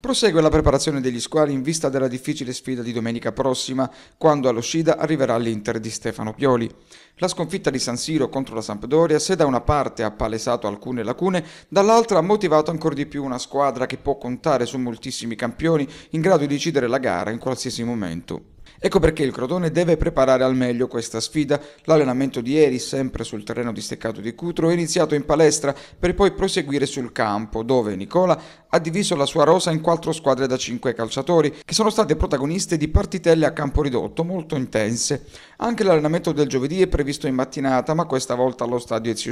Prosegue la preparazione degli squali in vista della difficile sfida di domenica prossima, quando all'uscita arriverà l'Inter di Stefano Pioli. La sconfitta di San Siro contro la Sampdoria, se da una parte ha palesato alcune lacune, dall'altra ha motivato ancora di più una squadra che può contare su moltissimi campioni in grado di decidere la gara in qualsiasi momento. Ecco perché il Crotone deve preparare al meglio questa sfida. L'allenamento di ieri, sempre sul terreno disteccato di Cutro, è iniziato in palestra per poi proseguire sul campo, dove Nicola ha diviso la sua rosa in quattro squadre da cinque calciatori, che sono state protagoniste di partitelle a campo ridotto molto intense. Anche l'allenamento del giovedì è previsto in mattinata, ma questa volta allo stadio Ezio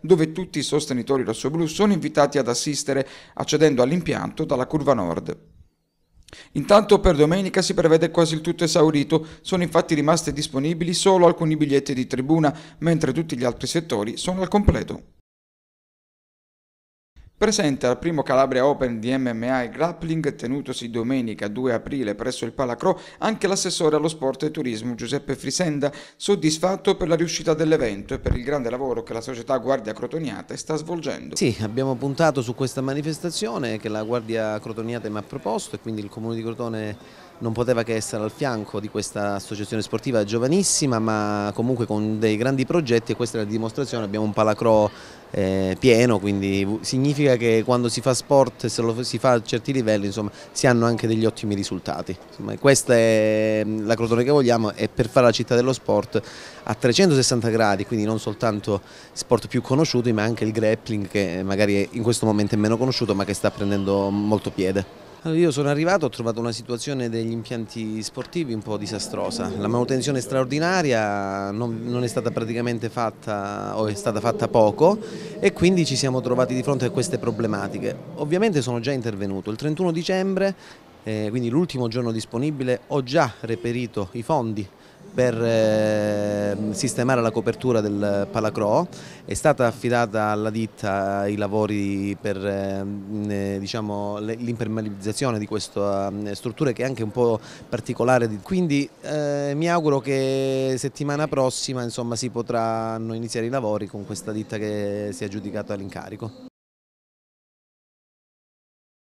dove tutti i sostenitori rossoblù sono invitati ad assistere, accedendo all'impianto dalla curva nord. Intanto per domenica si prevede quasi il tutto esaurito, sono infatti rimaste disponibili solo alcuni biglietti di tribuna, mentre tutti gli altri settori sono al completo presente al primo Calabria Open di MMA e grappling tenutosi domenica 2 aprile presso il Palacro anche l'assessore allo sport e turismo Giuseppe Frisenda, soddisfatto per la riuscita dell'evento e per il grande lavoro che la società Guardia Crotoniate sta svolgendo. Sì, abbiamo puntato su questa manifestazione che la Guardia Crotoniate mi ha proposto e quindi il Comune di Crotone non poteva che essere al fianco di questa associazione sportiva giovanissima ma comunque con dei grandi progetti e questa è la dimostrazione, abbiamo un Palacro eh, pieno quindi significa significa che quando si fa sport, se lo si fa a certi livelli, insomma, si hanno anche degli ottimi risultati. Insomma, questa è mm, la crotone che vogliamo e per fare la città dello sport a 360 gradi, quindi non soltanto sport più conosciuti, ma anche il grappling che magari in questo momento è meno conosciuto, ma che sta prendendo molto piede. Allora eh, io sono arrivato, ho trovato una situazione degli impianti sportivi un po' disastrosa, la manutenzione straordinaria non, non, è stata praticamente fatta o è stata fatta poco e quindi ci siamo trovati di fronte a queste problematiche. Ovviamente sono già intervenuto, il 31 dicembre, eh, quindi l'ultimo giorno disponibile, ho già reperito i fondi per ehm, sistemare la copertura del Palacro, è stata affidata alla ditta i lavori per ehm, eh, diciamo, l'impermeabilizzazione di questa ehm, struttura che è anche un po' particolare, quindi eh, mi auguro che settimana prossima insomma, si potranno iniziare i lavori con questa ditta che si è aggiudicata l'incarico.